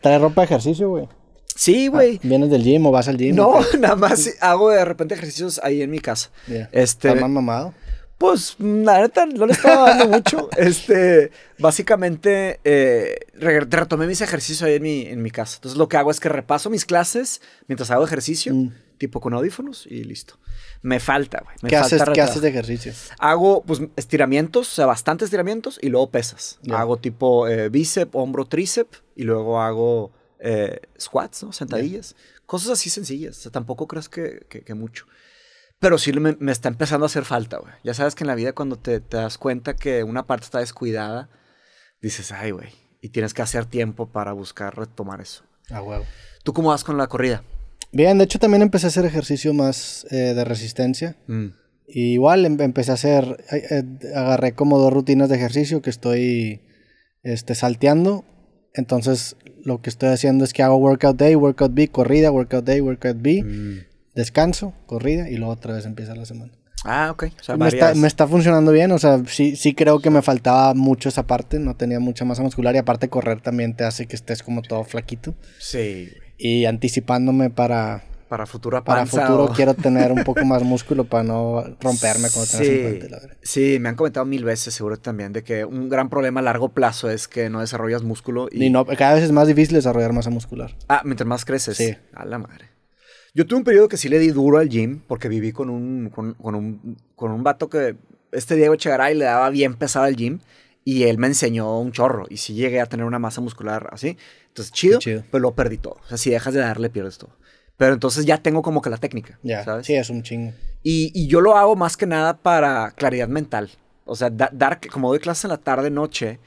Trae ropa de ejercicio, güey. Sí, ah, güey. ¿Vienes del gym o vas al gym? No, nada más hago de repente ejercicios ahí en mi casa. Este, ¿Estás más mamado? Pues, la neta, no le estaba dando mucho. este, básicamente, eh, retomé mis ejercicios ahí en mi, en mi casa. Entonces, lo que hago es que repaso mis clases mientras hago ejercicio. Mm tipo con audífonos y listo. Me falta, güey. ¿Qué, haces, de ejercicio? Hago pues estiramientos, bastantes estiramientos y luego pesas. Hago tipo eh, bíceps, hombro, tríceps y luego hago eh, squats, ¿no? Sentadillas. Cosas así sencillas. O sea, tampoco creas que, que, mucho. Pero sí me, está empezando a hacer falta, güey. Ya sabes que en la vida cuando te, das cuenta que una parte está descuidada, dices, ay, güey. Y tienes que hacer tiempo para buscar retomar eso. Ah, huevo. ¿Tú cómo vas con la corrida? Bien, de hecho también empecé a hacer ejercicio más eh, de resistencia. Mm. igual em, empecé a hacer, eh, agarré como dos rutinas de ejercicio que estoy este, salteando. Entonces lo que estoy haciendo es que hago workout day, workout B, corrida, workout day, workout B, mm. descanso, corrida y luego otra vez empieza la semana. Ah, ok. me, está, me, está, funcionando bien, o sea, sí, sí creo que me faltaba mucho esa parte, no tenía mucha masa muscular y aparte correr también te hace que estés como todo flaquito. Sí y anticipándome para para futuro Para futuro quiero tener un poco más músculo para no romperme cuando sí, tenga 50. sí, me han comentado mil veces, seguro también, de que un gran problema a largo plazo es que no desarrollas músculo. Y, no, cada vez es más difícil desarrollar masa muscular. Ah, mientras más creces. Sí. A la madre. Yo tuve un periodo que sí le di duro al gym porque viví con un, con, un, con un vato que este Diego Echegaray le daba bien pesado al gym y él me enseñó un chorro. Y si llegué a tener una masa muscular así, entonces chido, pero lo perdí todo. O sea, si dejas de darle, pierdes todo. Pero entonces ya tengo como que la técnica. Ya, ¿sabes? sí, es un chingo. Y, y, yo lo hago más que nada para claridad mental. O sea, dar, como doy clases en la tarde, noche,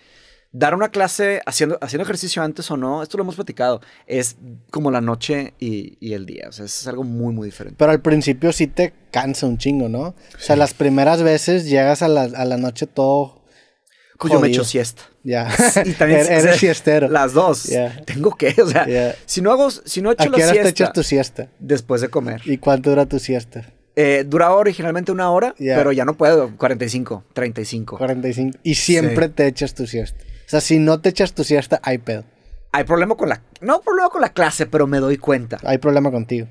dar una clase haciendo, haciendo ejercicio antes o no, esto lo hemos platicado, es como la noche y, y, el día. O sea, es algo muy, muy diferente. Pero al principio sí te cansa un chingo, ¿no? O sea, las primeras veces llegas a la, a la noche todo yo me echo siesta. Ya. Y también eres siestero. Las dos. Tengo que, o sea, si no hago, si no echo ¿A qué la te echas tu siesta? Después de comer. ¿Y cuánto dura tu siesta? Eh, duraba originalmente una hora, pero ya no puedo, 45, 35. 45. Y siempre te echas tu siesta. O sea, si no te echas tu siesta, hay pedo. Hay problema con la. No problema con la clase, pero me doy cuenta. Hay problema contigo.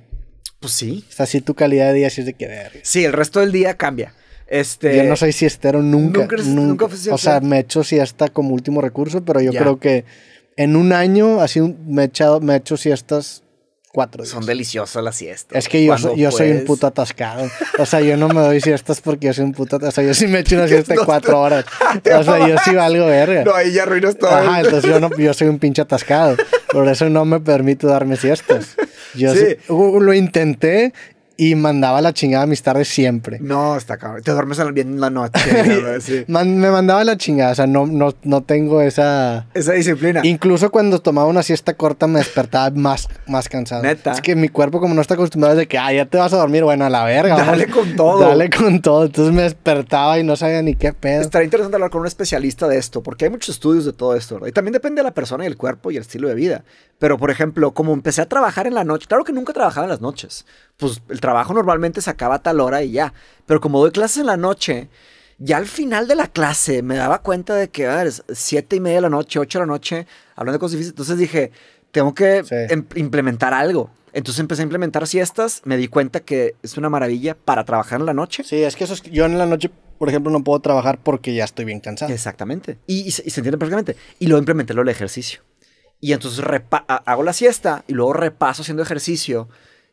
Pues sí. O sea, si tu calidad de día sí es de querer. Sí, el resto del día cambia. Este, yo no soy siestero nunca. Nunca, O sea, me echo siesta como último recurso, pero yo creo que en un año así me he, echado, me he hecho siestas cuatro Son deliciosas las siestas. Es que yo, yo soy un puto atascado. O sea, yo no me doy siestas porque yo soy un puto atascado. O sea, yo sí me echo una siesta cuatro horas. O sea, yo sí valgo verga. No, ahí ya arruinas todo. Ajá, entonces yo, yo soy un pinche atascado. Por eso no me permito darme siestas. Yo Sí, uh, lo intenté y mandaba la chingada a mis tardes siempre. No, está cabrón. Te duermes bien en la noche. sí. me mandaba la chingada, o sea, no, no, no tengo esa... Esa disciplina. Incluso cuando tomaba una siesta corta me despertaba más, más cansado. Neta. Es que mi cuerpo como no está acostumbrado es de que, ah, ya te vas a dormir, bueno, a la verga. Dale con todo. Dale con todo. Entonces me despertaba y no sabía ni qué pedo. Estaría interesante hablar con un especialista de esto, porque hay muchos estudios de todo esto, ¿verdad? Y también depende de la persona y el cuerpo y el estilo de vida. Pero, por ejemplo, como empecé a trabajar en la noche, claro que nunca trabajaba en las noches. Pues el trabajo normalmente se acaba a tal hora y ya. Pero como doy clases en la noche, ya al final de la clase me daba cuenta de que, a ver, siete y media de la noche, ocho de la noche, hablando de cosas difíciles. Entonces dije, tengo que em, implementar algo. Entonces empecé a implementar siestas, me di cuenta que es una maravilla para trabajar en la noche. Sí, es que eso es, yo en la noche, por ejemplo, no puedo trabajar porque ya estoy bien cansado. Exactamente. Y, se, entiende perfectamente. Y lo implementé lo del ejercicio. Y entonces hago la siesta y luego repaso haciendo ejercicio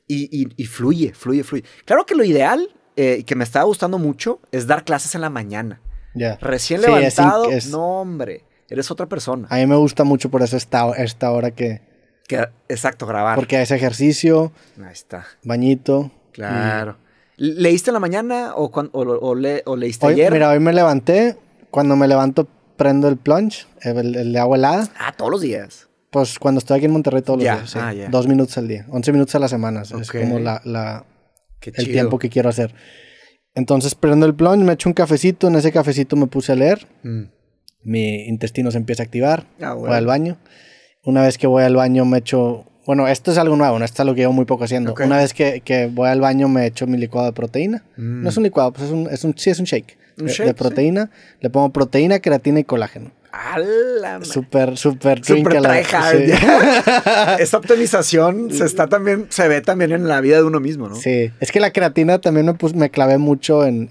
y, fluye, fluye, fluye. Claro que lo ideal eh, que me estaba gustando mucho es dar clases en la mañana. Ya. Recién levantado, no hombre, eres otra persona. A mí me gusta mucho por eso esta, esta hora que... Exacto, grabar. Porque es ejercicio. Ahí está. Bañito. Claro. ¿Leíste en la mañana o, cuando, o, le, o leíste hoy, ayer? Mira, hoy me levanté. Cuando me levanto prendo el plunge, le hago el, helada. Ah, todos los días. Pues cuando estoy aquí en Monterrey todos los días. Ah, Dos minutos al día. Once minutos a la semana. Es como la, el tiempo que quiero hacer. Entonces prendo el plunge, me echo un cafecito. En ese cafecito me puse a leer. Mm. Mi intestino se empieza a activar. Ah, Voy al baño. Una vez que voy al baño me echo... Bueno, esto es algo nuevo, no esto es lo que llevo muy poco haciendo. Una vez que, que, voy al baño me echo mi licuado de proteína. Mm. No es un licuado, pues es un, es un, sí es un shake. ¿Un eh, de, de, proteína. Le pongo proteína, creatina y colágeno. Súper, súper Súper tryhard. Esta optimización se está también, se ve también en la vida de uno mismo, ¿no? Sí. Es que la creatina también me, me clavé mucho en,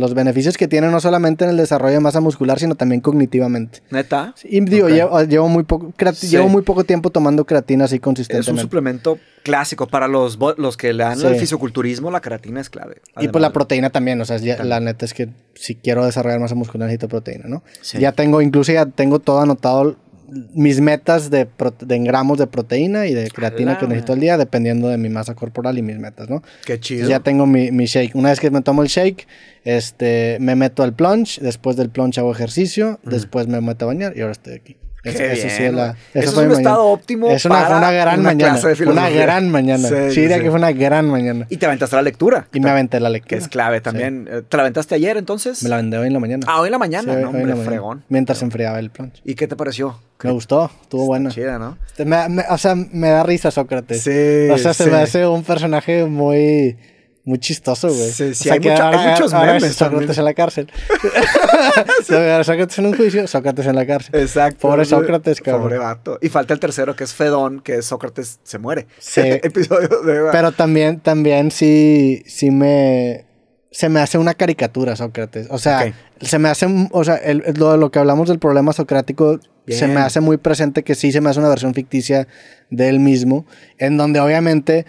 los beneficios que tiene, no solamente en el desarrollo de masa muscular, sino también cognitivamente. ¿Neta? Sí, y llevo, muy poco, muy poco tiempo tomando creatina así consistentemente. Es un suplemento clásico. Para los, los que le dan el fisioculturismo la creatina es clave. Y pues la proteína también. O sea, la neta es que si quiero desarrollar masa muscular necesito proteína, ¿no? Ya tengo incluso tengo todo anotado mis metas de, gramos de proteína y de creatina que necesito al día, dependiendo de mi masa corporal y mis metas, ¿no? Qué chido. ya tengo mi, shake. Una vez que me tomo el shake, este, me meto al plunge, después del plunge hago ejercicio, después me meto a bañar y ahora estoy aquí eso, sí la, eso, es un estado óptimo. Es una, para una gran mañana. una gran mañana. Sí, diría que fue una gran mañana. Y te aventaste la lectura. Y me aventé la lectura. es clave también. Eh, ¿Te la aventaste ayer entonces? Me la vendé hoy en la mañana. Ah, hoy en la mañana. hombre, fregón. Mientras se enfriaba el planche. ¿Y qué te pareció? Me gustó, estuvo bueno. Chida, ¿no? Este, o sea, me da risa Sócrates. Sí. O sea, se me hace un personaje muy muy chistoso, güey. Sí, sí, hay, hay muchos memes. Sócrates en la cárcel. sí. Sócrates en un juicio, Sócrates en la cárcel. Exacto. Pobre Sócrates, cabrón. Pobre vato. Y falta el tercero, que es Fedón, que es Sócrates se muere. Sí. Episodio de... Pero también, también sí, sí me se me hace una caricatura Sócrates. O sea, se me hace, o sea, lo, lo, que hablamos del problema socrático, se me hace muy presente que sí, se me hace una versión ficticia de él mismo, en donde obviamente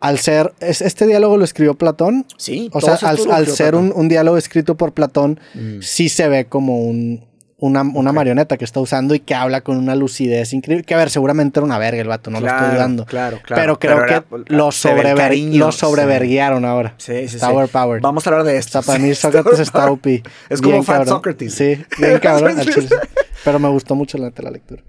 al ser, este diálogo lo escribió Platón. Sí. O sea, al, ser un, un, diálogo escrito por Platón, mm. sí se ve como un, una, una marioneta que está usando y que habla con una lucidez increíble. Que a ver, seguramente era una verga el vato, no lo estoy dudando. Claro, claro. Pero creo que pues, lo, sobrever sobreverguearon ahora. Sí, sí, Tower sí. Power. Vamos a hablar de esto. para mí Sócrates está OP. Es como Fat Sócrates. Sí, bien cabrón. Pero me gustó mucho la, la lectura.